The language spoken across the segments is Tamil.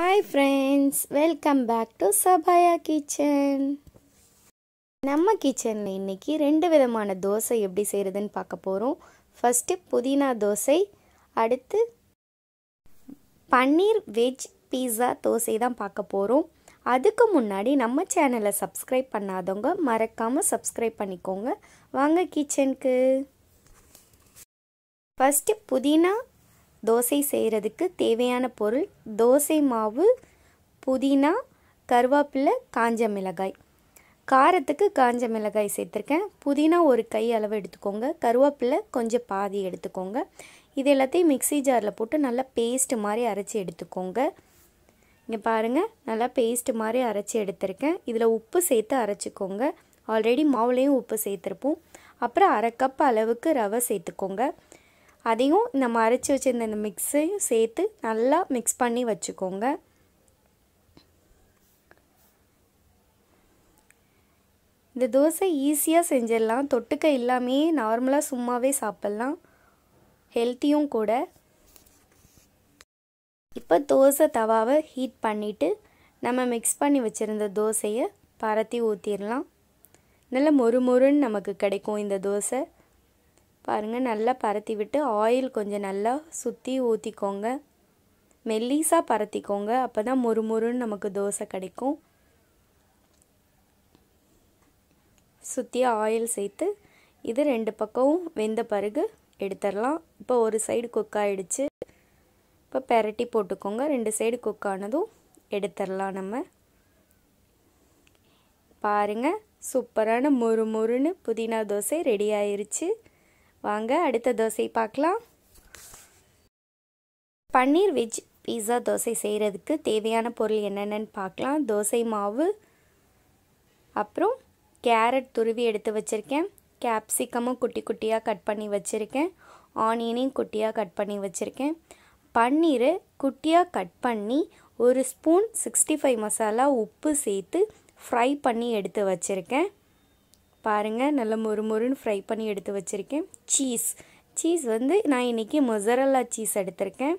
hi friends welcome back to Sabaya kitchen நம்ம கிச்சனில் இன்றைக்கி ரெண்டு விதமான தோசை எப்படி செய்கிறதுன்னு பார்க்க போகிறோம் ஃபஸ்ட்டு புதினா தோசை அடுத்து பன்னீர் வெஜ் பீஸா தோசை தான் பார்க்க போகிறோம் அதுக்கு முன்னாடி நம்ம சேனலை சப்ஸ்கிரைப் பண்ணாதவங்க மறக்காமல் சப்ஸ்கிரைப் பண்ணிக்கோங்க வாங்க கிச்சனுக்கு ஃபஸ்ட்டு புதினா தோசை செய்கிறதுக்கு தேவையான பொருள் தோசை மாவு புதினா கருவேப்பிலை காஞ்ச மிளகாய் காரத்துக்கு காஞ்ச மிளகாய் சேர்த்துருக்கேன் புதினா ஒரு கை அளவு எடுத்துக்கோங்க கருவேப்பிலை கொஞ்சம் பாதி எடுத்துக்கோங்க இது எல்லாத்தையும் மிக்சி ஜாரில் போட்டு நல்லா பேஸ்ட்டு மாதிரி அரைச்சி எடுத்துக்கோங்க இங்கே பாருங்கள் நல்லா பேஸ்ட்டு மாதிரி அரைச்சி எடுத்திருக்கேன் இதில் உப்பு சேர்த்து அரைச்சிக்கோங்க ஆல்ரெடி மாவுலேயும் உப்பு சேர்த்துருப்போம் அப்புறம் அரை கப் அளவுக்கு ரவை சேர்த்துக்கோங்க அதையும் நம்ம மறைச்சி வச்சுருந்த இந்த மிக்ஸையும் சேர்த்து நல்லா மிக்ஸ் பண்ணி வச்சுக்கோங்க இந்த தோசை ஈஸியாக செஞ்சிடலாம் தொட்டுக்க இல்லாமே நார்மலாக சும்மாவே சாப்பிட்லாம் ஹெல்த்தியும் கூட இப்போ தோசை தவாவை ஹீட் பண்ணிவிட்டு நம்ம மிக்ஸ் பண்ணி வச்சுருந்த தோசையை பரத்தி ஊற்றிடலாம் நல்ல மொறு மொறுன்னு நமக்கு கிடைக்கும் இந்த தோசை பாருங்கள் நல்லா பரத்தி விட்டு ஆயில் கொஞ்சம் நல்லா சுற்றி ஊற்றிக்கோங்க மெல்லிஸாக பரத்திக்கோங்க அப்போ தான் முறுமுறுன்னு நமக்கு தோசை கிடைக்கும் சுற்றி ஆயில் சேர்த்து இது ரெண்டு பக்கமும் வெந்த பிறகு எடுத்துடலாம் இப்போ ஒரு சைடு குக் ஆகிடுச்சு இப்போ பெரட்டி போட்டுக்கோங்க ரெண்டு சைடு குக் ஆனதும் எடுத்துடலாம் நம்ம பாருங்கள் சூப்பரான மொறு மொறுன்னு புதினா தோசை ரெடி ஆயிருச்சு வாங்க அடுத்த தோசை பார்க்கலாம் பன்னீர் வெஜ் பீஸா தோசை செய்கிறதுக்கு தேவையான பொருள் என்னென்னு பார்க்கலாம் தோசை மாவு அப்புறம் கேரட் துருவி எடுத்து வச்சுருக்கேன் கேப்சிகமும் குட்டி குட்டியாக கட் பண்ணி வச்சுருக்கேன் ஆனியனையும் குட்டியாக கட் பண்ணி வச்சுருக்கேன் பன்னீரை குட்டியாக கட் பண்ணி ஒரு ஸ்பூன் சிக்ஸ்டி ஃபைவ் மசாலா உப்பு சேர்த்து ஃப்ரை பண்ணி எடுத்து வச்சுருக்கேன் பாருங்கள் நல்ல மொறு மொறுன்னு ஃப்ரை பண்ணி எடுத்து வச்சுருக்கேன் சீஸ் சீஸ் வந்து நான் இன்றைக்கி மொசரல்லா சீஸ் எடுத்திருக்கேன்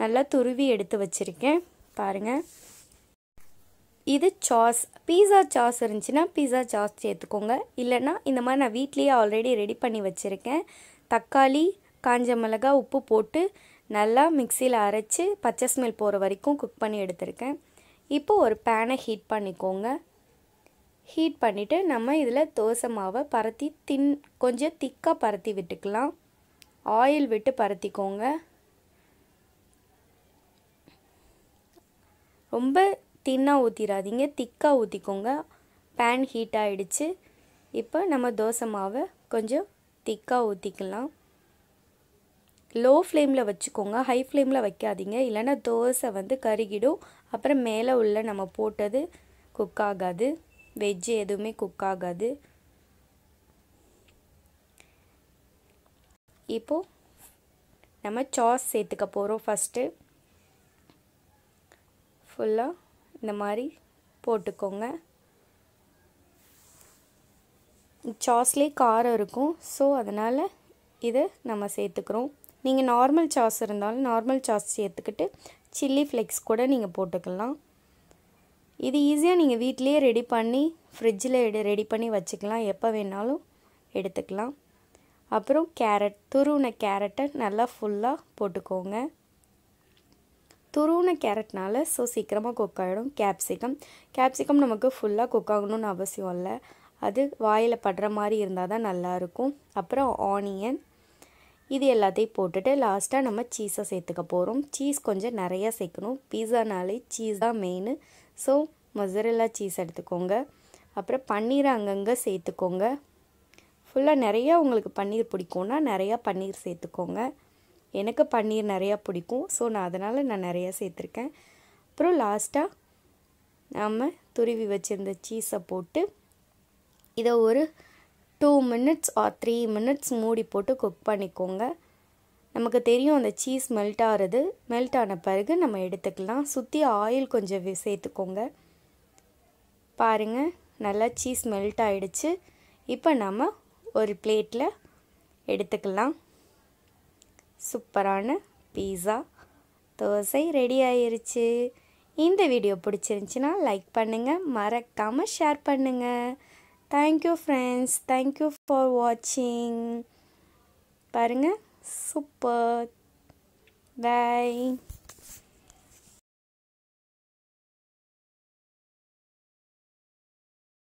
நல்லா துருவி எடுத்து வச்சுருக்கேன் பாருங்கள் இது சாஸ் பீஸா சாஸ் இருந்துச்சுன்னா பீஸா சாஸ் சேர்த்துக்கோங்க இல்லைன்னா இந்த மாதிரி நான் வீட்லேயே ஆல்ரெடி ரெடி பண்ணி வச்சுருக்கேன் தக்காளி காஞ்ச மிளகா உப்பு போட்டு நல்லா மிக்சியில் அரைச்சி பச்சை ஸ்மெல் போகிற வரைக்கும் குக் பண்ணி எடுத்திருக்கேன் இப்போது ஒரு பேனை ஹீட் பண்ணிக்கோங்க ஹீட் பண்ணிவிட்டு நம்ம இதில் தோசை மாவை பரத்தி தின் கொஞ்சம் திக்காக பரத்தி விட்டுக்கலாம் ஆயில் விட்டு பரத்திக்கோங்க ரொம்ப தின்னாக ஊற்றிடாதீங்க திக்காக ஊற்றிக்கோங்க பேன் ஹீட் ஆகிடுச்சு இப்போ நம்ம தோசை மாவை கொஞ்சம் திக்காக ஊற்றிக்கலாம் லோ ஃப்ளேமில் வச்சுக்கோங்க ஹை ஃப்ளேமில் வைக்காதீங்க இல்லைன்னா தோசை வந்து கருகிடும் அப்புறம் மேலே உள்ள நம்ம போட்டது குக் ஆகாது வெஜ்ஜு எதுவுமே குக் ஆகாது இப்போது நம்ம சாஸ் சேர்த்துக்க போகிறோம் ஃபஸ்ட்டு ஃபுல்லாக இந்த மாதிரி போட்டுக்கோங்க சாஸ்லேயே காரம் இருக்கும் ஸோ அதனால் இதை நம்ம சேர்த்துக்கிறோம் நீங்கள் நார்மல் சாஸ் இருந்தாலும் நார்மல் சாஸ் சேர்த்துக்கிட்டு சில்லி ஃப்ளெக்ஸ் கூட நீங்கள் போட்டுக்கலாம் இது ஈஸியாக நீங்கள் வீட்டிலே ரெடி பண்ணி ஃப்ரிட்ஜில் எடு ரெடி பண்ணி வச்சுக்கலாம் எப்போ வேணாலும் எடுத்துக்கலாம் அப்புறம் கேரட் துருவின கேரட்டை நல்லா ஃபுல்லாக போட்டுக்கோங்க துருவின கேரட்னால ஸோ சீக்கிரமாக குக் ஆகிடும் கேப்சிகம் கேப்சிகம் நமக்கு ஃபுல்லாக குக் ஆகணும்னு அவசியம் இல்லை அது வாயில் படுற மாதிரி இருந்தால் தான் நல்லாயிருக்கும் அப்புறம் ஆனியன் இது எல்லாத்தையும் போட்டுட்டு லாஸ்ட்டாக நம்ம சீஸை சேர்த்துக்க போகிறோம் சீஸ் கொஞ்சம் நிறையா சேர்க்கணும் பீஸானாலே சீஸ் தான் மெயின் ஸோ மொசரெல்லா சீஸ் எடுத்துக்கோங்க அப்புறம் பன்னீர் அங்கங்கே சேர்த்துக்கோங்க ஃபுல்லாக நிறையா உங்களுக்கு பன்னீர் பிடிக்கும்னா நிறையா பன்னீர் சேர்த்துக்கோங்க எனக்கு பன்னீர் நிறையா பிடிக்கும் ஸோ நான் அதனால் நான் நிறையா சேர்த்துருக்கேன் அப்புறம் லாஸ்ட்டாக நாம் துருவி வச்சுருந்த சீஸை போட்டு இதை ஒரு two minutes or three minutes மூடி போட்டு குக் பண்ணிக்கோங்க நமக்கு தெரியும் அந்த சீஸ் மெல்ட் ஆகிறது மெல்ட் ஆன பிறகு நம்ம எடுத்துக்கலாம் சுற்றி ஆயில் கொஞ்சம் சேர்த்துக்கோங்க பாருங்கள் நல்லா சீஸ் மெல்ட் ஆகிடுச்சு இப்போ நம்ம ஒரு பிளேட்டில் எடுத்துக்கலாம் சூப்பரான பீஸா தோசை ரெடி ஆயிருச்சு இந்த வீடியோ பிடிச்சிருந்துச்சின்னா லைக் பண்ணுங்கள் மறக்காமல் ஷேர் பண்ணுங்கள் தேங்க்யூ ஃப்ரெண்ட்ஸ் தேங்க்யூ ஃபார் வாட்சிங் பாருங்கள் சூப்பர் பாய்